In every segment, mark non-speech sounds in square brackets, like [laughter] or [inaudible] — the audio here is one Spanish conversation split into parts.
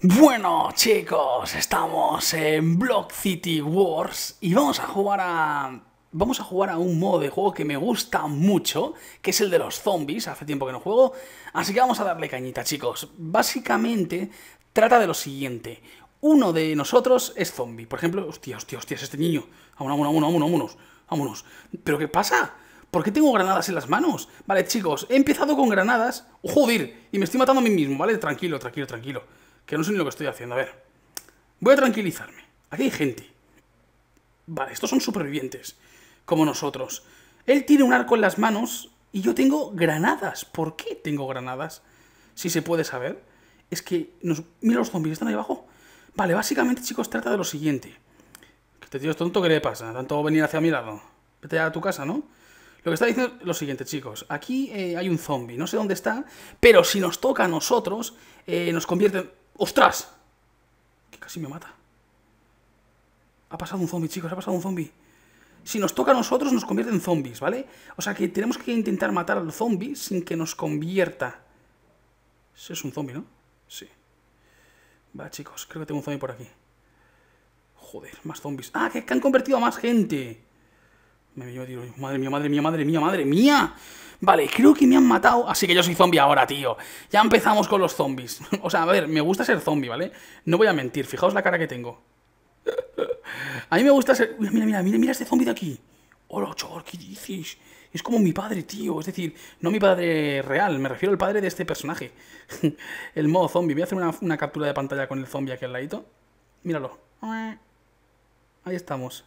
Bueno chicos, estamos en Block City Wars y vamos a jugar a... Vamos a jugar a un modo de juego que me gusta mucho, que es el de los zombies, hace tiempo que no juego, así que vamos a darle cañita chicos. Básicamente trata de lo siguiente, uno de nosotros es zombie, por ejemplo, hostia, hostia, hostia, es este niño, vámonos, vámonos, vámonos, vámonos, vámonos, pero ¿qué pasa? ¿Por qué tengo granadas en las manos? Vale chicos, he empezado con granadas, joder, y me estoy matando a mí mismo, ¿vale? Tranquilo, tranquilo, tranquilo que no sé ni lo que estoy haciendo. A ver, voy a tranquilizarme. Aquí hay gente. Vale, estos son supervivientes, como nosotros. Él tiene un arco en las manos y yo tengo granadas. ¿Por qué tengo granadas? Si se puede saber. Es que... Nos... Mira los zombies, están ahí abajo. Vale, básicamente, chicos, trata de lo siguiente. Que te este tío es tonto, ¿qué le pasa? Tanto venir hacia mi lado. Vete a tu casa, ¿no? Lo que está diciendo es lo siguiente, chicos. Aquí eh, hay un zombie, no sé dónde está, pero si nos toca a nosotros, eh, nos convierte... ¡Ostras! Que casi me mata. Ha pasado un zombie, chicos, ha pasado un zombie. Si nos toca a nosotros, nos convierte en zombies, ¿vale? O sea que tenemos que intentar matar al zombie sin que nos convierta. Ese es un zombie, ¿no? Sí. Va, chicos, creo que tengo un zombie por aquí. Joder, más zombies. ¡Ah, que, que han convertido a más gente! Me tío. Madre mía, madre mía, madre mía, madre mía. Vale, creo que me han matado, así ah, que yo soy zombie ahora, tío. Ya empezamos con los zombies. [laughs] o sea, a ver, me gusta ser zombie, ¿vale? No voy a mentir, fijaos la cara que tengo. [laughs] a mí me gusta ser... Mira, mira, mira, mira, este zombie de aquí. Hola, chor, ¿qué dices? Es como mi padre, tío. Es decir, no mi padre real, me refiero al padre de este personaje. [laughs] el modo zombie. Voy a hacer una, una captura de pantalla con el zombie aquí al ladito. Míralo. Ahí estamos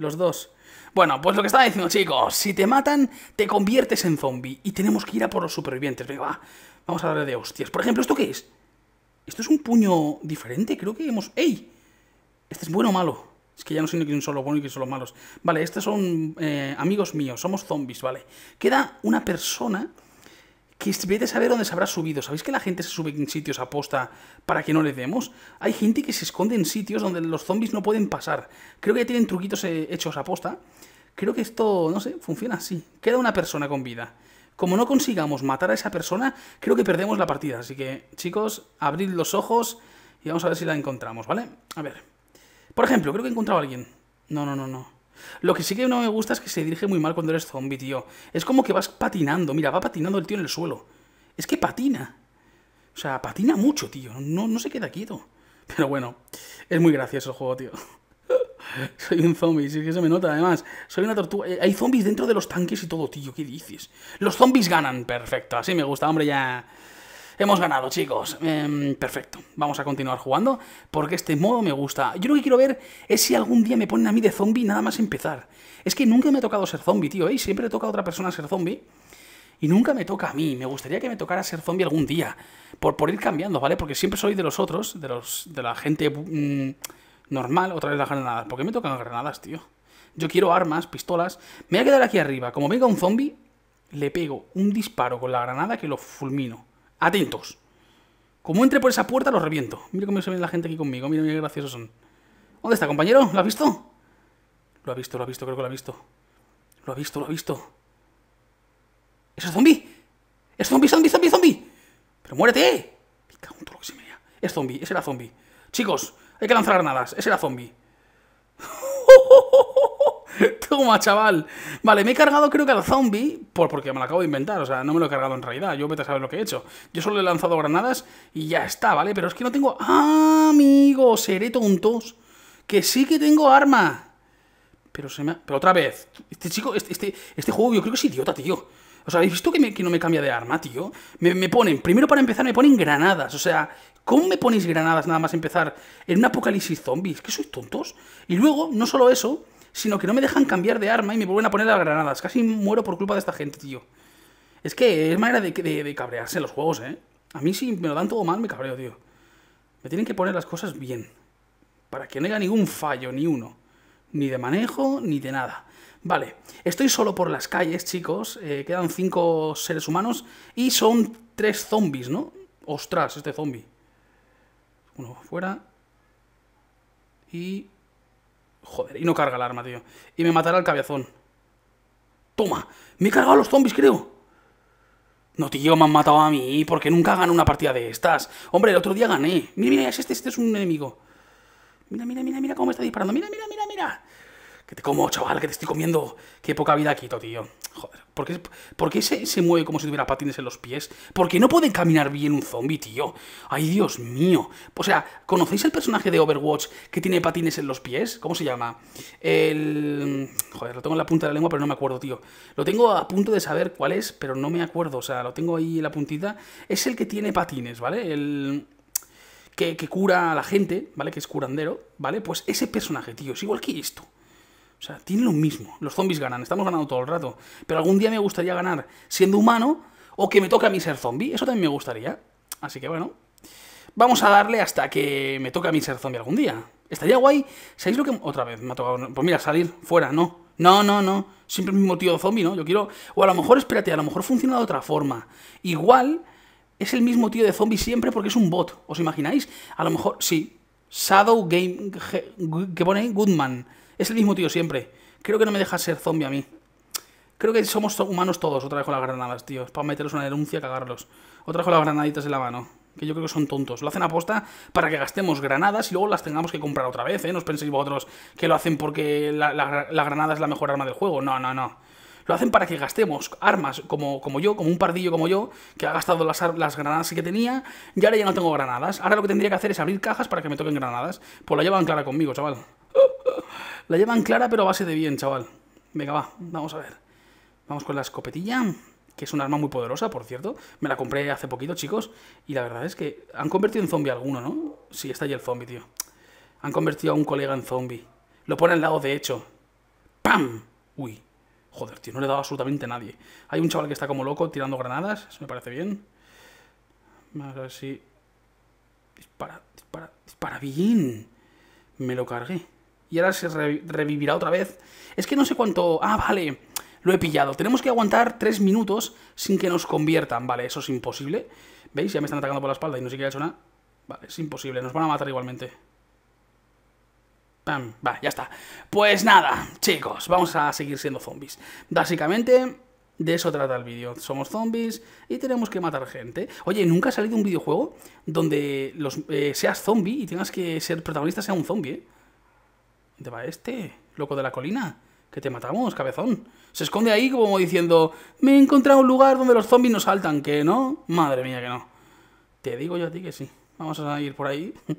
los dos. Bueno, pues lo que estaba diciendo, chicos, si te matan, te conviertes en zombie y tenemos que ir a por los supervivientes. Venga, va, vamos a darle de hostias. Por ejemplo, ¿esto qué es? ¿Esto es un puño diferente? Creo que hemos... ¡Ey! ¿Este es bueno o malo? Es que ya no sé ni quién son los buenos y quién son los malos. Vale, estos son eh, amigos míos, somos zombies, ¿vale? Queda una persona que vete a saber dónde se habrá subido. ¿Sabéis que la gente se sube en sitios aposta para que no le demos? Hay gente que se esconde en sitios donde los zombies no pueden pasar. Creo que ya tienen truquitos eh, hechos aposta. Creo que esto, no sé, funciona así. Queda una persona con vida. Como no consigamos matar a esa persona, creo que perdemos la partida. Así que, chicos, abrid los ojos y vamos a ver si la encontramos, ¿vale? A ver. Por ejemplo, creo que he encontrado a alguien. No, no, no, no. Lo que sí que no me gusta es que se dirige muy mal cuando eres zombie, tío. Es como que vas patinando. Mira, va patinando el tío en el suelo. Es que patina. O sea, patina mucho, tío. No, no se queda quieto. Pero bueno, es muy gracioso el juego, tío. [laughs] Soy un zombie, sí que se me nota, además. Soy una tortuga. Eh, hay zombies dentro de los tanques y todo, tío. ¿Qué dices? Los zombies ganan. Perfecto, así me gusta, hombre, ya. Hemos ganado, chicos. Em, perfecto. Vamos a continuar jugando porque este modo me gusta. Yo lo que quiero ver es si algún día me ponen a mí de zombie nada más empezar. Es que nunca me ha tocado ser zombie, tío, ¿eh? Siempre le toca a otra persona ser zombie. Y nunca me toca a mí. Me gustaría que me tocara ser zombie algún día. Por, por ir cambiando, ¿vale? Porque siempre soy de los otros, de, los, de la gente mm, normal. Otra vez las granadas. ¿Por qué me tocan las granadas, tío? Yo quiero armas, pistolas. Me voy a quedar aquí arriba. Como venga un zombie, le pego un disparo con la granada que lo fulmino. Atentos. Como entre por esa puerta, lo reviento. Mira cómo se ve la gente aquí conmigo. Mira, mira qué graciosos son. ¿Dónde está, compañero? ¿Lo has visto? Lo ha visto, lo ha visto, creo que lo ha visto. Lo ha visto, lo ha visto. ¡Es zombi? zombie! ¡Es zombie, zombie, zombie, zombie! ¡Pero muérete! Me Es zombie, ese era zombie. Chicos, hay que lanzar granadas. Ese era zombie. Como a chaval. Vale, me he cargado creo que al zombie, por, porque me lo acabo de inventar, o sea, no me lo he cargado en realidad, yo vete a saber lo que he hecho. Yo solo he lanzado granadas y ya está, ¿vale? Pero es que no tengo... ¡Ah, amigo! Seré tontos. Que sí que tengo arma. Pero se me Pero otra vez. Este chico, este, este, este, juego yo creo que es idiota, tío. O sea, ¿habéis visto que, no me cambia de arma, tío? Me, ponen, primero para empezar, me ponen granadas. O sea, ¿cómo me ponéis granadas nada más empezar en un apocalipsis zombies? ¿Que sois tontos? Y luego, no solo eso, sino que no me dejan cambiar de arma y me vuelven a poner las granadas. Casi muero por culpa de esta gente, tío. Es que es manera de, de, de cabrearse en los juegos, ¿eh? A mí si me lo dan todo mal, me cabreo, tío. Me tienen que poner las cosas bien. Para que no haya ningún fallo, ni uno. Ni de manejo, ni de nada. Vale, estoy solo por las calles, chicos. Eh, quedan cinco seres humanos y son tres zombies, ¿no? Ostras, este zombie. Uno afuera. Y Joder, y no carga el arma, tío. Y me matará el cabezón. Toma, me he cargado a los zombies, creo. No, tío, me han matado a mí, porque nunca gano una partida de estas. Hombre, el otro día gané. Mira, mira, este, este es un enemigo. Mira, mira, mira, mira cómo me está disparando. Mira, mira, mira, mira. Que te como, chaval, que te estoy comiendo. Qué poca vida quito, tío. Joder, ¿por qué, se, mueve como si tuviera patines en los pies? ¿Por qué no puede caminar bien un zombie, tío? Ay, Dios mío. O sea, ¿conocéis el personaje de Overwatch que tiene patines en los pies? ¿Cómo se llama? El... Joder, lo tengo en la punta de la lengua, pero no me acuerdo, tío. Lo tengo a punto de saber cuál es, pero no me acuerdo. O sea, lo tengo ahí en la puntita. Es el que tiene patines, ¿vale? El... Que, que cura a la gente, ¿vale? Que es curandero, ¿vale? Pues ese personaje, tío, es igual que esto. O sea, tiene lo mismo. Los zombies ganan, estamos ganando todo el rato. Pero algún día me gustaría ganar siendo humano o que me toque a mí ser zombie. Eso también me gustaría. Así que bueno, vamos a darle hasta que me toque a mí ser zombie algún día. Estaría guay. ¿Sabéis lo que otra vez me ha tocado? Pues mira, salir fuera, no. No, no, no. Siempre el mismo tío de zombie, ¿no? Yo quiero... O a lo mejor, espérate, a lo mejor funciona de otra forma. Igual es el mismo tío de zombie siempre porque es un bot. ¿Os imagináis? A lo mejor, sí. Shadow Game... que pone Goodman. Es el mismo tío siempre. Creo que no me deja ser zombie a mí. Creo que somos humanos todos, otra vez con las granadas, tío. para meteros una denuncia y cagarlos. Otra vez con las granaditas en la mano. Que yo creo que son tontos. Lo hacen a posta para que gastemos granadas y luego las tengamos que comprar otra vez, ¿eh? No os penséis vosotros que lo hacen porque la, granada es la mejor arma del juego. No, no, no. Lo hacen para que gastemos armas como, como yo, como un pardillo como yo, que ha gastado las, las granadas que tenía, y ahora ya no tengo granadas. Ahora lo que tendría que hacer es abrir cajas para que me toquen granadas. Pues la llevan clara conmigo, chaval. La llevan clara, pero a base de bien, chaval. Venga, va, vamos a ver. Vamos con la escopetilla, que es un arma muy poderosa, por cierto. Me la compré hace poquito, chicos. Y la verdad es que han convertido en zombie alguno, ¿no? Sí, está ahí el zombie, tío. Han convertido a un colega en zombie. Lo pone al lado de hecho. ¡Pam! Uy. Joder, tío, no le he dado absolutamente a nadie. Hay un chaval que está como loco tirando granadas. Eso me parece bien. Vamos a ver si... Dispara, dispara, dispara bien. Me lo cargué y ahora se revivirá otra vez. Es que no sé cuánto... Ah, vale, lo he pillado. Tenemos que aguantar tres minutos sin que nos conviertan. Vale, eso es imposible. ¿Veis? Ya me están atacando por la espalda y no sé qué ha hecho Vale, es imposible, nos van a matar igualmente. Pam, va, ya está. Pues nada, chicos, vamos a seguir siendo zombies. Básicamente, de eso trata el vídeo. Somos zombies y tenemos que matar gente. Oye, ¿nunca ha salido un videojuego donde eh, seas zombie y tengas que ser protagonista sea un zombie, eh? ¿Dónde va este? Loco de la colina. Que te matamos, cabezón. Se esconde ahí como diciendo, me he encontrado un lugar donde los zombies no saltan, que no. Madre mía, que no. Te digo yo a ti que sí. Vamos a ir por ahí. [laughs]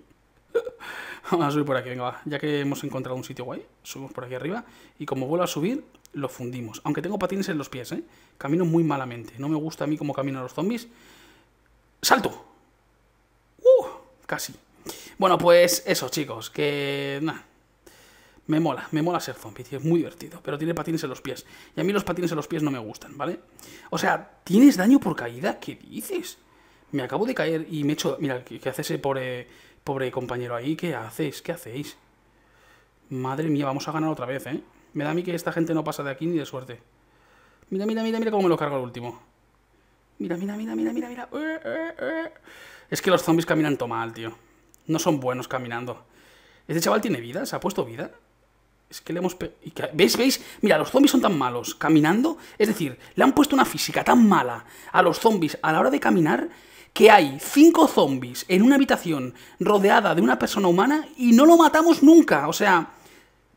Vamos a subir por aquí, venga, va. Ya que hemos encontrado un sitio guay, subimos por aquí arriba. Y como vuelvo a subir, lo fundimos. Aunque tengo patines en los pies, ¿eh? Camino muy malamente. No me gusta a mí cómo caminan los zombies. ¡Salto! ¡Uh! Casi. Bueno, pues eso, chicos. Que me mola, me mola ser zombie, tío, es muy divertido, pero tiene patines en los pies. Y a mí los patines en los pies no me gustan, ¿vale? O sea, ¿tienes daño por caída? ¿Qué dices? Me acabo de caer y me echo... Mira, ¿qué, hace ese pobre, compañero ahí? ¿Qué hacéis? ¿Qué hacéis? Madre mía, vamos a ganar otra vez, ¿eh? Me da a mí que esta gente no pasa de aquí ni de suerte. Mira, mira, mira, mira cómo me lo cargo el último. Mira, mira, mira, mira, mira, eh, eh, eh. Es que los zombies caminan todo mal, tío. No son buenos caminando. ¿Este chaval tiene vida? ¿Se ha puesto vida? Es que le hemos... ¿Veis? ¿Veis? Mira, los zombies son tan malos caminando. Es decir, le han puesto una física tan mala a los zombies a la hora de caminar que hay cinco zombies en una habitación rodeada de una persona humana y no lo matamos nunca. O sea,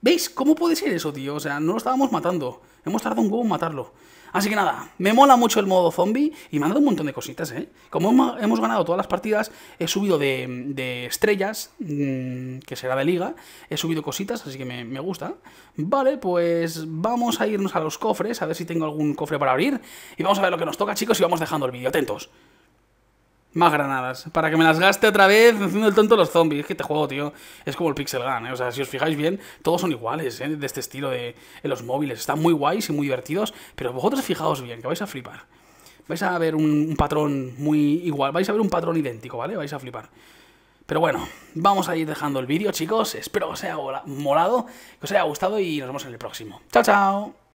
¿veis? ¿Cómo puede ser eso, tío? O sea, no lo estábamos matando. Hemos tardado un huevo en matarlo. Así que nada, me mola mucho el modo zombie y me han dado un montón de cositas, ¿eh? Como hemos ganado todas las partidas, he subido de, estrellas, mm, que será de liga, he subido cositas, así que me, me, gusta. Vale, pues vamos a irnos a los cofres, a ver si tengo algún cofre para abrir. Y vamos a ver lo que nos toca, chicos, y vamos dejando el vídeo. Atentos. Más granadas. Para que me las gaste otra vez haciendo el tonto los zombies. Es que te este juego, tío. Es como el Pixel Gun, ¿eh? O sea, si os fijáis bien, todos son iguales, ¿eh? De este estilo de, en los móviles. Están muy guays y muy divertidos. Pero vosotros fijaos bien, que vais a flipar. Vais a ver un, un patrón muy igual. Vais a ver un patrón idéntico, ¿vale? Vais a flipar. Pero bueno, vamos a ir dejando el vídeo, chicos. Espero que os haya molado, que os haya gustado y nos vemos en el próximo. ¡Chao, chao!